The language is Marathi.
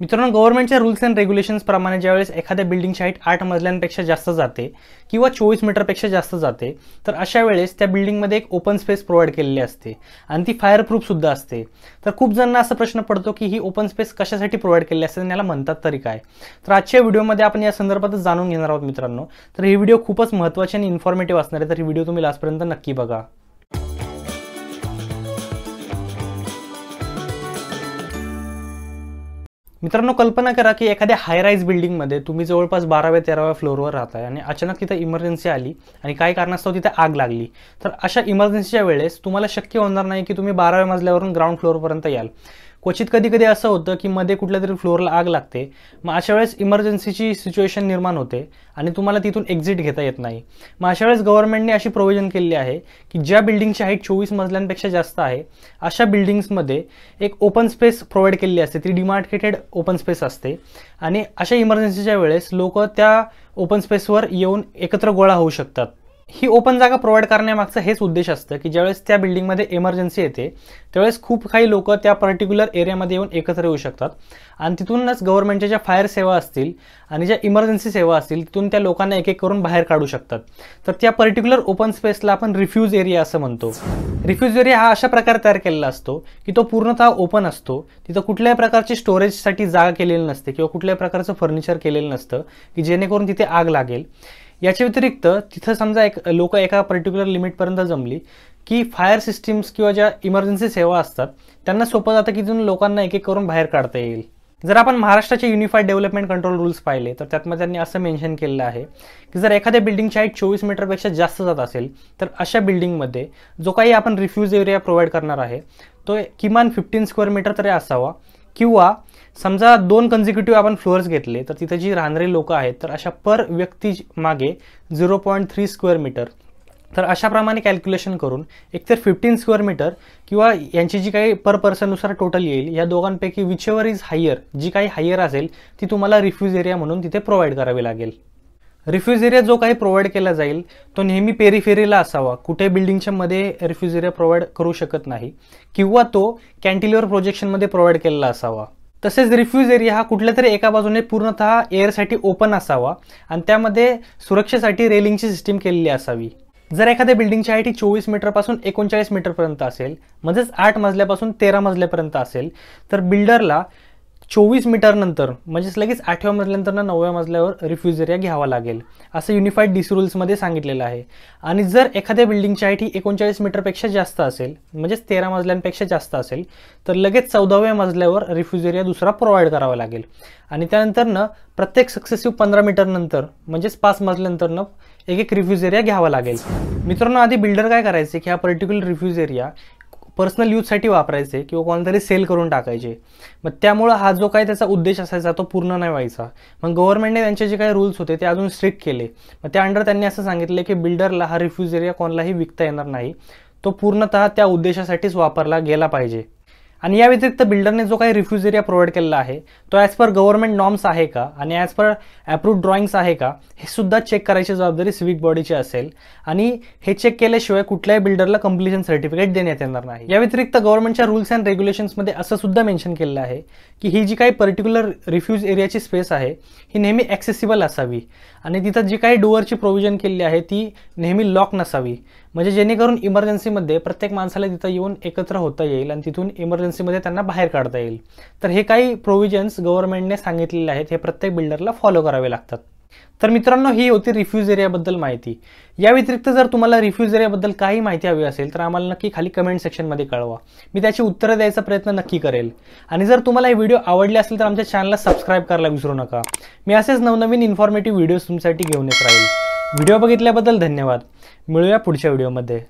मित्रांनो गव्हर्नमेंटच्या रूल्स अँड प्रमाणे ज्यावेळेस एखाद्या बिल्डिंगची हाईट आठ मजल्यांपेक्षा जास्त जाते किंवा चोवीस मीटरपेक्षा जास्त जाते तर अशा वेळेस त्या बिल्डिंगमध्ये एक ओपन स्पेस प्रोव्हाइड केलेली असते आणि ती फायर सुद्धा असते तर खूप जणांना असा प्रश्न पडतो की ही ओपन स्पेस कशासाठी प्रोव्हाइड केलेली असते आणि याला म्हणतात तरी काय तर आजच्या व्हिडिओमध्ये आपण या संदर्भातच जाणून घेणार आहोत मित्रांनो तर हे व्हिडिओ खूपच महत्त्वाचे आणि इन्फॉर्मेटिव्ह असणार आहे तर ही व्हिडिओ तुम्ही लास्टपर्यंत नक्की बघा मित्रांनो कल्पना करा की एखाद्या हाय राईज बिल्डिंगमध्ये तुम्ही जवळपास बाराव्या तेराव्या फ्लोअरवर राहताय आणि अचानक तिथं इमर्जन्सी आली आणि काही कारणास्तव तिथे आग लागली तर अशा इमर्जन्सीच्या वेळेस तुम्हाला शक्य होणार नाही की तुम्ही बाराव्या मजल्यावरून ग्राउंड फ्लोअरपर्यंत याल क्वचित कधी कधी असं होतं की मध्ये कुठल्या तरी फ्लोअरला आग लागते मग अशा वेळेस इमर्जन्सीची सिच्युएशन निर्माण होते आणि तुम्हाला तिथून एक्झिट घेता येत नाही मग अशा वेळेस गव्हर्नमेंटने अशी प्रोव्हिजन केलेली आहे की ज्या बिल्डिंगची हाईट चोवीस मजल्यांपेक्षा जास्त आहे अशा बिल्डिंग्समध्ये एक ओपन स्पेस प्रोव्हाइड केलेली असते ती डिमार्केटेड ओपन स्पेस असते आणि अशा इमर्जन्सीच्या वेळेस लोक त्या ओपन स्पेसवर येऊन एकत्र गोळा होऊ शकतात ही ओपन जागा प्रोव्हाइड करण्यामागचं हेच उद्देश असतं की ज्यावेळेस त्या बिल्डिंगमध्ये इमर्जन्सी येते त्यावेळेस खूप काही लोक त्या पर्टिक्युलर एरियामध्ये येऊन एकत्र येऊ शकतात आणि तिथूनच गव्हर्नमेंटच्या ज्या फायर सेवा असतील आणि ज्या इमर्जन्सी सेवा असतील तिथून त्या लोकांना एक एक करून बाहेर काढू शकतात तर त्या पर्टिक्युलर ओपन स्पेसला आपण रिफ्यूज एरिया असं म्हणतो रिफ्यूज एरिया हा अशा प्रकारे तयार केलेला असतो की तो पूर्णतः ओपन असतो तिथं कुठल्याही प्रकारची स्टोरेजसाठी जागा केलेली नसते किंवा कुठल्याही प्रकारचं फर्निचर केलेलं नसतं की जेणेकरून तिथे आग लागेल याच्या व्यतिरिक्त तिथं समजा एक लोक एका पर्टिक्युलर लिमिटपर्यंत जमली की फायर सिस्टीम्स किंवा ज्या इमर्जन्सी सेवा असतात त्यांना सोपं जातं की तिथून लोकांना एक एक करून बाहेर काढता येईल जर आपण महाराष्ट्राचे युनिफाईड डेव्हलपमेंट कंट्रोल रूल्स पाहिले तर त्यातमध्ये त्यांनी असं मेन्शन केलेलं आहे की जर एखाद्या बिल्डिंगची हाईट चोवीस मीटरपेक्षा जास्त जात असेल तर अशा बिल्डिंगमध्ये जो काही आपण रिफ्यूज एरिया प्रोव्हाइड करणार आहे तो किमान फिफ्टीन स्क्वेअर मीटर तरी असावा किंवा समजा दोन कन्झिक्युटिव्ह आपण फ्लोअर्स घेतले तर तिथे जी राहणारी लोकं आहेत तर अशा पर व्यक्ती मागे zero point three square metre तर अशाप्रमाणे कॅल्क्युलेशन करून एकतर फिफ्टीन स्क्वेअर मीटर किंवा यांची जी काही पर पर्सननुसार टोटल येईल या दोघांपैकी विचेवर इज हायर जी काही हायर असेल ती तुम्हाला रिफ्यूज एरिया म्हणून तिथे प्रोव्हाइड करावी लागेल एरिया जो काही प्रोव्हाइड केला जाईल तो नेहमी पेरीफेरीला असावा कुठे बिल्डिंगच्या मध्ये रिफ्युजेरिया प्रोव्हाइड करू शकत नाही किंवा तो कॅन्टिलिव्हर प्रोजेक्शनमध्ये प्रोव्हाइड केलेला असावा तसेच रिफ्यूज एरिया हा कुठल्या तरी एका बाजूने पूर्णतः एअरसाठी ओपन असावा आणि त्यामध्ये सुरक्षेसाठी रेलिंगची सिस्टीम केलेली असावी जर एखाद्या बिल्डिंगची हाईट ही चोवीस मीटरपासून एकोणचाळीस मीटरपर्यंत असेल म्हणजेच आठ मजल्यापासून तेरा मजल्यापर्यंत असेल तर बिल्डरला चोवीस मीटरनंतर म्हणजेच लगेच आठव्या मजल्यानंतर ना नवव्या मजल्यावर रिफ्युजेरिया घ्यावा लागेल असं युनिफाईड डिस रूल्समध्ये सांगितलेलं आहे आणि जर एखाद्या बिल्डिंगची हाईट ही एकोणचाळीस मीटरपेक्षा जास्त असेल म्हणजेच तेरा मजल्यांपेक्षा जास्त असेल तर लगेच चौदाव्या मजल्यावर एरिया दुसरा प्रोव्हाइड करावा लागेल आणि त्यानंतरनं प्रत्येक सक्सेसिव्ह पंधरा मीटरनंतर म्हणजेच पाच मजल्यानंतरनं एक एक रिफ्यूज एरिया घ्यावा लागेल मित्रांनो आधी बिल्डर काय करायचे की हा पर्टिक्युलर रिफ्यूज एरिया पर्सनल यूजसाठी वापरायचे किंवा कोणतरी सेल करून टाकायचे मग त्यामुळं हा जो काही त्याचा उद्देश असायचा तो पूर्ण नाही व्हायचा मग गव्हर्नमेंटने त्यांचे जे काही रूल्स होते ते अजून स्ट्रिक्ट केले मग त्या अंडर त्यांनी असं सांगितलं की बिल्डरला हा रिफ्युज एरिया कोणालाही विकता येणार नाही तो पूर्णतः त्या उद्देशासाठीच वापरला गेला पाहिजे आणि या व्यतिरिक्त बिल्डरने जो काही रिफ्यूज एरिया प्रोव्हाइड केलेला आहे तो ॲज पर गव्हर्नमेंट नॉर्म्स आहे का आणि ॲज पर अप्रूव्ड ड्रॉइंग्स आहे का हे सुद्धा चेक करायची जबाबदारी सिविक बॉडीची असेल आणि हे चेक केल्याशिवाय कुठल्याही बिल्डरला कम्प्लिशन सर्टिफिकेट देण्यात येणार नाही या व्यतिरिक्त गव्हर्नमेंटच्या रूल्स अँड रेग्युलेशन्समध्ये असं सुद्धा मेन्शन केलेलं आहे की ही जी काही पर्टिक्युलर रिफ्यूज एरियाची स्पेस आहे ही नेहमी ॲक्सेसिबल असावी आणि तिथं जी काही डोअरची प्रोव्हिजन केलेली आहे ती नेहमी लॉक नसावी म्हणजे जेणेकरून इमर्जन्सीमध्ये प्रत्येक माणसाला तिथं येऊन एकत्र होता येईल आणि तिथून इमर्जन्सीमध्ये त्यांना बाहेर काढता येईल तर हे काही प्रोव्हिजन्स गव्हर्नमेंटने सांगितलेले आहेत हे प्रत्येक बिल्डरला फॉलो करावे लागतात तर मित्रांनो ही होती रिफ्यूज एरियाबद्दल माहिती या व्यतिरिक्त जर तुम्हाला रिफ्यूज एरियाबद्दल काही माहिती हवी असेल तर आम्हाला नक्की खाली कमेंट सेक्शनमध्ये कळवा मी त्याची उत्तरं द्यायचा प्रयत्न नक्की करेल आणि जर तुम्हाला हे व्हिडिओ आवडले असेल तर आमच्या चॅनलला सबस्क्राईब करायला विसरू नका मी असेच नवनवीन इन्फॉर्मेटिव्ह व्हिडिओज तुमच्यासाठी घेऊन येत राहील व्हिडिओ बघितल्याबद्दल धन्यवाद मिळूया पुढच्या व्हिडिओमध्ये